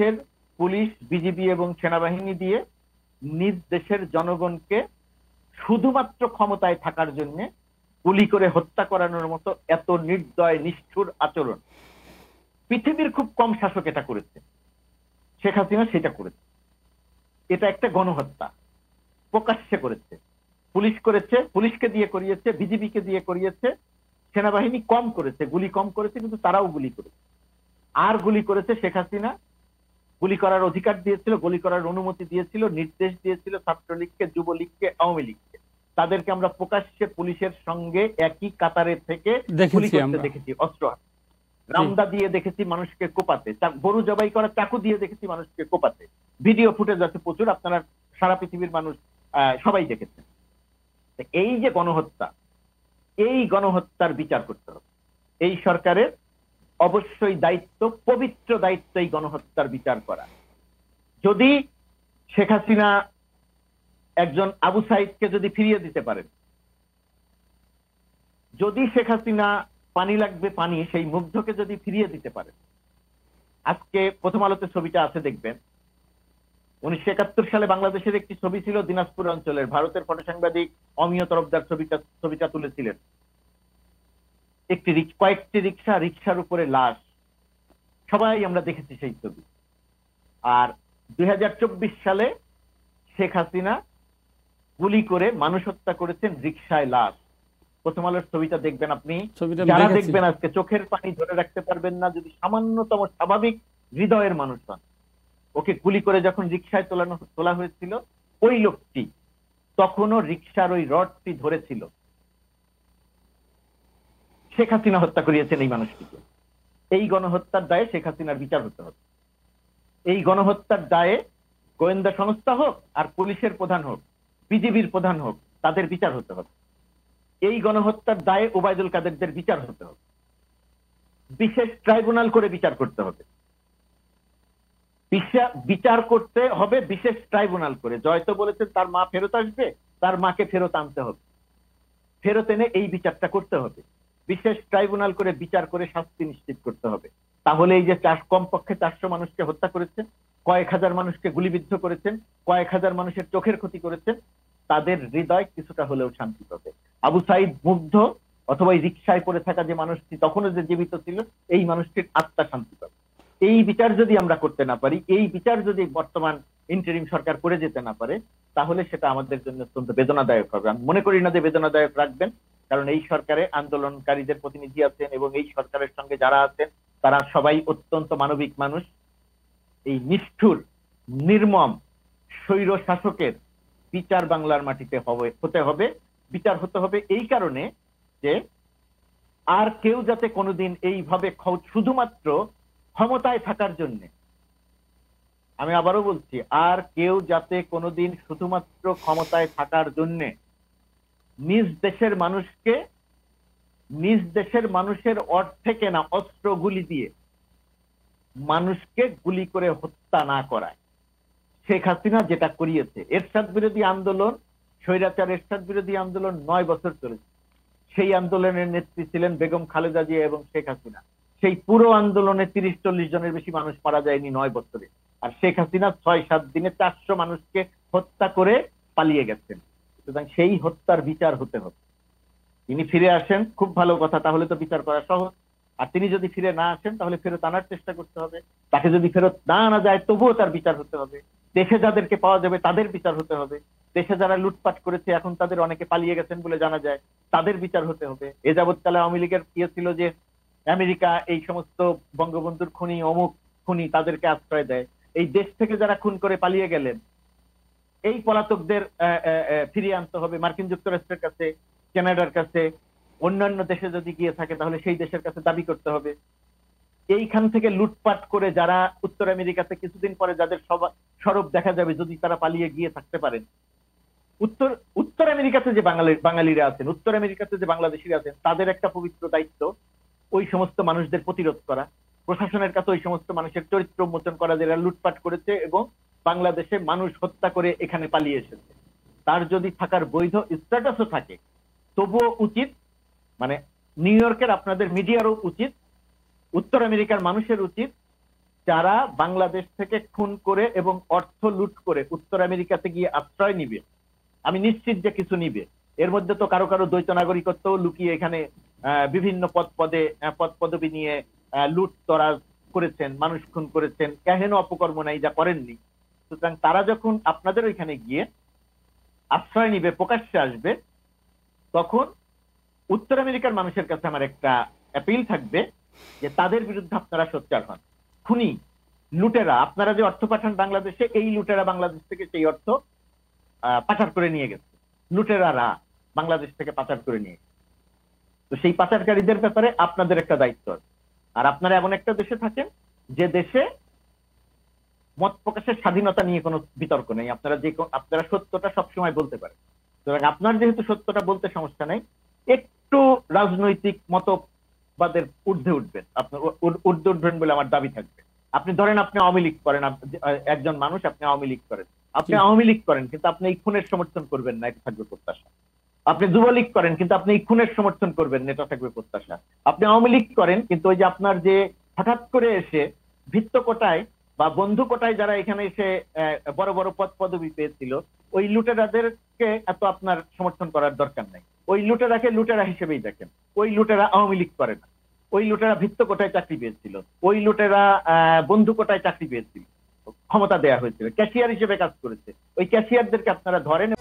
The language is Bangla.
দেশের পুলিশ বিজিবি এবং সেনাবাহিনী দিয়ে নিজ দেশের জনগণকে শুধুমাত্র ক্ষমতায় থাকার জন্য গুলি করে হত্যা করানোর মতো এত নির্দয় নিষ্ঠুর আচরণ পৃথিবীর খুব কম শাসক এটা করেছে শেখ হাসিনা সেটা করেছে এটা একটা গণহত্যা প্রকাশ্যে করেছে পুলিশ করেছে পুলিশকে দিয়ে করিয়েছে বিজিবিকে দিয়ে করিয়েছে সেনাবাহিনী কম করেছে গুলি কম করেছে কিন্তু তারাও গুলি করেছে আর গুলি করেছে শেখ হাসিনা গুলি করার অধিকার দিয়েছিল গুলি করার অনুমতি দিয়েছিল নির্দেশ দিয়েছিল ছাত্রলীগকে যুবলীগকে আওয়ামী লীগকে তাদেরকে আমরা প্রকাশ্যে পুলিশের সঙ্গে একই কাতারে থেকে দেখেছি অস্ত্র রামদা দিয়ে দেখেছি মানুষকে কোপাতে গরু জবাই করা চাকু দিয়ে দেখেছি মানুষকে কোপাতে ভিডিও ফুটেজ আছে প্রচুর আপনারা সারা পৃথিবীর মানুষ সবাই দেখেছেন এই যে গণহত্যা এই গণহত্যার বিচার করতে হবে এই সরকারের অবশ্যই দায়িত্ব পবিত্র দায়িত্ব এই গণহত্যার বিচার করা যদি শেখ হাসিনা একজন আবু সাইদকে যদি ফিরিয়ে দিতে পারেন যদি শেখ হাসিনা পানি লাগবে পানি সেই মুগ্ধকে যদি ফিরিয়ে দিতে পারেন আজকে প্রথম আলোতে ছবিটা আছে দেখবেন উনিশশো একাত্তর সালে বাংলাদেশের একটি ছবি ছিল দিনাজপুর অঞ্চলের ভারতের ফটো সাংবাদিক অমিয় তরফদার ছবিটা ছবিটা তুলেছিলেন একটি কয়েকটি রিক্সা রিক্সার উপরে লাশ সবাই আমরা দেখেছি সেই ছবি আর দুই সালে শেখ হাসিনা গুলি করে মানুষ হত্যা করেছেন রিক্সায় লাশ প্রথম আলোর ছবিটা দেখবেন আপনি যারা দেখবেন আজকে চোখের পানি ধরে রাখতে পারবেন না যদি সামান্যতম স্বাভাবিক হৃদয়ের মানুষ হন ওকে গুলি করে যখন রিক্সায় তোলানো তোলা হয়েছিল ওই লোকটি তখনও রিক্সার ওই রডটি ধরেছিল শেখ হাসিনা হত্যা করিয়েছেন এই মানুষটিকে এই গণহত্যার দায়ে শেখ হাসিনার বিচার হতে হবে এই গণহত্যার দায়ে গোয়েন্দা সংস্থা হোক আর পুলিশের প্রধান হোক বিজেপির প্রধান হোক তাদের বিচার হতে হবে এই গণহত্যার দায়ে ওবায়দুল কাদেরদের বিচার হতে হবে বিশেষ ট্রাইব্যুনাল করে বিচার করতে হবে বিচার করতে হবে বিশেষ ট্রাইব্যুনাল করে জয়তো বলেছেন তার মা ফেরত আসবে তার মাকে ফেরত আনতে হবে ফেরত এনে এই বিচারটা করতে হবে বিশেষ ট্রাইব্যুনাল করে বিচার করে শাস্তি নিশ্চিত করতে হবে তাহলে এই যে চার কমপক্ষে চারশো মানুষকে হত্যা করেছেন কয়েক হাজার মানুষকে গুলিবিদ্ধ করেছেন কয়েক হাজার মানুষের চোখের ক্ষতি করেছেন তাদের হৃদয় কিছুটা হলেও শান্তি পাবে আবু সাইদ মুগ্ধ অথবা এই রিক্সায় পড়ে থাকা যে মানুষটি তখনও যে জীবিত ছিল এই মানুষটির আত্মা শান্তি পাবে এই বিচার যদি আমরা করতে না পারি এই বিচার যদি বর্তমান ইন্টারিম সরকার করে যেতে না পারে তাহলে সেটা আমাদের জন্য অত্যন্ত বেদনাদায়ক হবে আমি মনে করি না যে বেদনাদায়ক রাখবেন কারণ এই সরকারে আন্দোলনকারীদের প্রতিনিধি আছেন এবং এই সরকারের সঙ্গে যারা আছেন তারা সবাই অত্যন্ত মানবিক মানুষ এই নিষ্ঠুর নির্মম স্বৈর শাসকের বিচার বাংলার মাটিতে হবে হতে হবে বিচার হতে হবে এই কারণে যে আর কেউ যাতে কোনোদিন এইভাবে শুধুমাত্র ক্ষমতায় থাকার জন্য আমি আবারও বলছি আর কেউ যাতে কোনোদিন শুধুমাত্র ক্ষমতায় থাকার জন্যে নিজ দেশের মানুষকে নিজ দেশের মানুষের অর্থে কেনা অস্ত্র গুলি দিয়ে মানুষকে গুলি করে হত্যা না করায় শেখ হাসিনা যেটা করিয়েছে এরশাদ বিরোধী আন্দোলন স্বৈরাচার এরশাদ বিরোধী আন্দোলন নয় বছর চলেছে সেই আন্দোলনের নেত্রী ছিলেন বেগম খালেদা জিয়া এবং শেখ হাসিনা সেই পুরো আন্দোলনে তিরিশ চল্লিশ জনের বেশি মানুষ মারা যায়নি নয় বছরে আর শেখ হাসিনা ছয় সাত দিনে চারশো মানুষকে হত্যা করে পালিয়ে গেছেন সুতরাং সেই হত্যার বিচার হতে হবে তিনি ফিরে আসেন খুব ভালো কথা তাহলে তো বিচার করা সহজ আর তিনি যদি ফিরে না আসেন তাহলে ফেরত আনার চেষ্টা করতে হবে তাকে যদি ফেরত না আনা যায় তবুও তার বিচার হতে হবে দেশে যাদেরকে পাওয়া যাবে তাদের বিচার হতে হবে দেশে যারা লুটপাট করেছে এখন তাদের অনেকে পালিয়ে গেছেন বলে জানা যায় তাদের বিচার হতে হবে এ যাবৎকালে আওয়ামী লীগের ইয়ে ছিল যে আমেরিকা এই সমস্ত বঙ্গবন্ধুর খুনি অমুক খুনি তাদেরকে আশ্রয় দেয় এই দেশ থেকে যারা খুন করে পালিয়ে গেলেন এই পলাতকদের ফিরিয়ে আনতে হবে মার্কিন যুক্তরাষ্ট্রের কাছে কানাডার কাছে অন্যান্য দেশে যদি গিয়ে থাকে তাহলে সেই দেশের কাছে দাবি করতে হবে এইখান থেকে লুটপাট করে যারা উত্তর আমেরিকাতে কিছুদিন পরে যাদের স্বরূপ দেখা যাবে যদি তারা পালিয়ে গিয়ে থাকতে পারেন উত্তর উত্তর আমেরিকাতে যে বাঙালি বাঙালিরা আছেন উত্তর আমেরিকাতে যে বাংলাদেশিরা আছেন তাদের একটা পবিত্র দায়িত্ব ওই সমস্ত মানুষদের প্রতিরোধ করা প্রশাসনের কাছে ওই সমস্ত মানুষের চরিত্র উন্মোচন করা যারা লুটপাট করেছে এবং বাংলাদেশে মানুষ হত্যা করে এখানে পালিয়ে এসেছে তার যদি থাকার বৈধ স্ট্যাটাসও থাকে তবুও উচিত মানে নিউ ইয়র্কের আপনাদের মিডিয়ারও উচিত উত্তর আমেরিকার মানুষের উচিত যারা বাংলাদেশ থেকে খুন করে এবং অর্থ লুট করে উত্তর আমেরিকাতে গিয়ে আশ্রয় নিবে আমি নিশ্চিত যে কিছু নিবে এর মধ্যে তো কারো কারো দ্বৈত নাগরিকত্ব লুকিয়ে এখানে বিভিন্ন পদ পদে পদ পদবি নিয়ে লুট তরাজ করেছেন মানুষ খুন করেছেন কেহেন অপকর্ম নাই যা করেননি সুতরাং তারা যখন আপনাদের ওইখানে গিয়ে আশ্রয় নিবে প্রকাশ্যে আসবে তখন উত্তর আমেরিকার মানুষের কাছে আমার একটা অ্যাপিল থাকবে যে তাদের বিরুদ্ধে আপনারা সোচ্চার হন খুনি লুটেরা আপনারা যে অর্থ পাঠান বাংলাদেশে এই লুটেরা বাংলাদেশ থেকে সেই অর্থ পাচার করে নিয়ে গেছে লুটেরারা বাংলাদেশ থেকে পাচার করে নিয়ে তো সেই পাচারকারীদের ব্যাপারে আপনাদের একটা দায়িত্ব আর আপনারা এমন একটা দেশে থাকেন যে দেশে মত প্রকাশের স্বাধীনতা নিয়ে কোনো বিতর্ক নেই আপনারা যে আপনারা সত্যটা সবসময় বলতে পারেন সুতরাং আপনার যেহেতু সত্যটা বলতে সমস্যা নেই একটু রাজনৈতিক মতবাদের ঊর্ধ্বে উঠবেন আপনার ঊর্ধ্বে উঠবেন বলে আমার দাবি থাকবে আপনি ধরেন আপনি আওয়ামী লীগ করেন একজন মানুষ আপনি আওয়ামী লীগ করেন আপনি আওয়ামী লীগ করেন কিন্তু আপনি এই খুনের সমর্থন করবেন না এটা থাকবে প্রত্যাশা আপনি যুবলীগ করেন কিন্তু আপনি এই খুনের সমর্থন করবেন না এটা থাকবে প্রত্যাশা আপনি আওয়ামী লীগ করেন কিন্তু ওই যে আপনার যে হঠাৎ করে এসে ভিত্তকোটায় বা বন্ধু কোটায় যারা এখানে এসে বড় বড় পদ পদবি পেয়েছিল ওই লুটেরাদেরকে এত আপনার সমর্থন করার দরকার নাই ওই লুটেরাকে লুটেরা হিসেবেই দেখেন ওই লুটেরা আওয়ামী লীগ করে না ওই লুটেরা ভিত্ত কোটায় চাকরি পেয়েছিল ওই লুটেরা বন্ধু কোটায় চাকরি পেয়েছিল ক্ষমতা দেয়া হয়েছিল ক্যাশিয়ার হিসেবে কাজ করেছে ওই ক্যাশিয়ারদেরকে আপনারা ধরেন